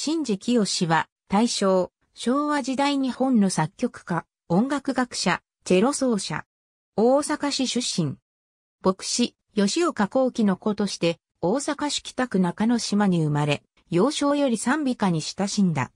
新次清は、大正、昭和時代日本の作曲家、音楽学者、チェロ奏者。大阪市出身。牧師、吉岡幸喜の子として、大阪市北区中之島に生まれ、幼少より賛美歌に親しんだ。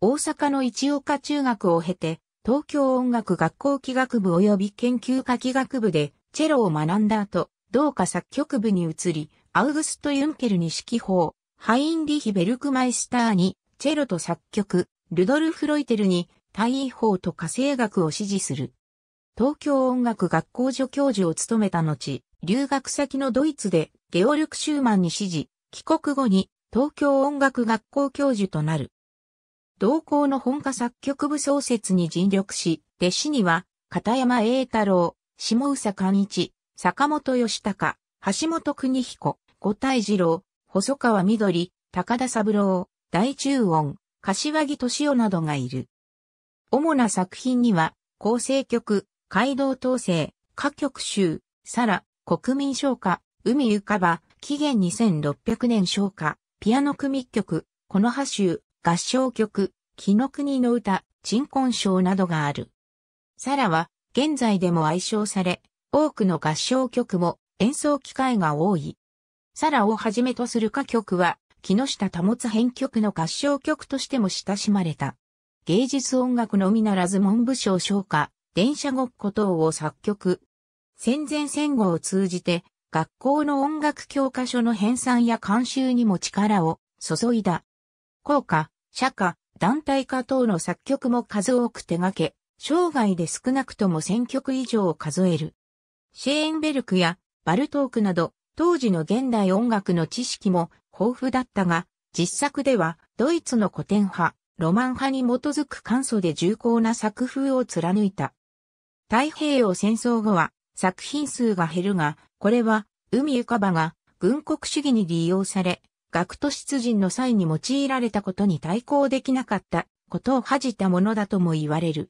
大阪の一岡中学を経て、東京音楽学校器楽部及び研究科器楽部で、チェロを学んだ後、同科作曲部に移り、アウグスト・ユンケルに指揮法、ハインリヒ・ベルクマイスターに、チェロと作曲、ルドルフ・ロイテルに、大位法と火星学を支持する。東京音楽学校助教授を務めた後、留学先のドイツでゲオルク・シューマンに指示、帰国後に東京音楽学校教授となる。同校の本科作曲部創設に尽力し、弟子には、片山栄太郎、下宇佐寛一、坂本義隆、橋本邦彦、五大二郎、細川緑、高田三郎、大中音、柏木敏夫などがいる。主な作品には、構成曲、街道統制、歌曲集、サラ、国民唱歌、海浮かば、紀元2600年唱歌、ピアノ組曲、この波集、合唱曲、木の国の歌、鎮魂章などがある。サラは、現在でも愛称され、多くの合唱曲も演奏機会が多い。サラをはじめとする歌曲は、木下保つ編曲の合唱曲としても親しまれた。芸術音楽のみならず文部省唱歌、電車ごっこ等を作曲。戦前戦後を通じて、学校の音楽教科書の編纂や監修にも力を注いだ。校歌、社歌、団体歌等の作曲も数多く手掛け、生涯で少なくとも1000曲以上を数える。シェーンベルクやバルトークなど、当時の現代音楽の知識も豊富だったが、実作ではドイツの古典派、ロマン派に基づく簡素で重厚な作風を貫いた。太平洋戦争後は作品数が減るが、これは海浮かばが軍国主義に利用され、学徒出陣の際に用いられたことに対抗できなかったことを恥じたものだとも言われる。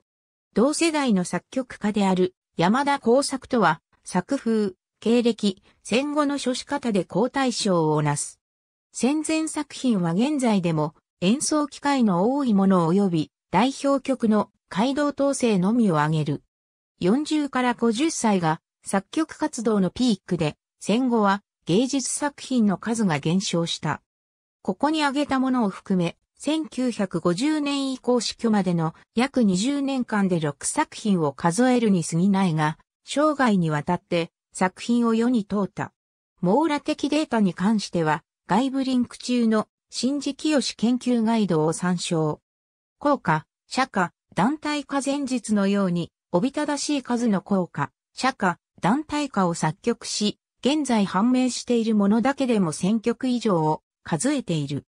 同世代の作曲家である山田耕作とは作風、経歴、戦後の書し方で皇太賞をなす。戦前作品は現在でも演奏機会の多いもの及び代表曲の街道統制のみを挙げる。40から50歳が作曲活動のピークで、戦後は芸術作品の数が減少した。ここに挙げたものを含め、1950年以降死去までの約20年間で6作品を数えるに過ぎないが、生涯にわたって作品を世に問うた。網羅的データに関しては、外部リンク中の新次清研究ガイドを参照。効果、社歌、団体化前日のように、おびただしい数の効果、社歌、団体化を作曲し、現在判明しているものだけでも1000曲以上を数えている。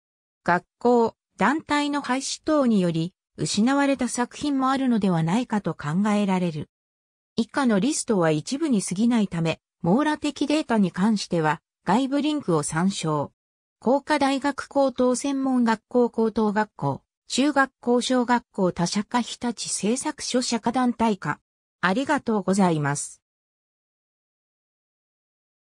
学校、団体の廃止等により、失われた作品もあるのではないかと考えられる。以下のリストは一部に過ぎないため、網羅的データに関しては外部リンクを参照。工科大学高等専門学校高等学校、中学校小学校他社科日立製作所社科団体科。ありがとうございます。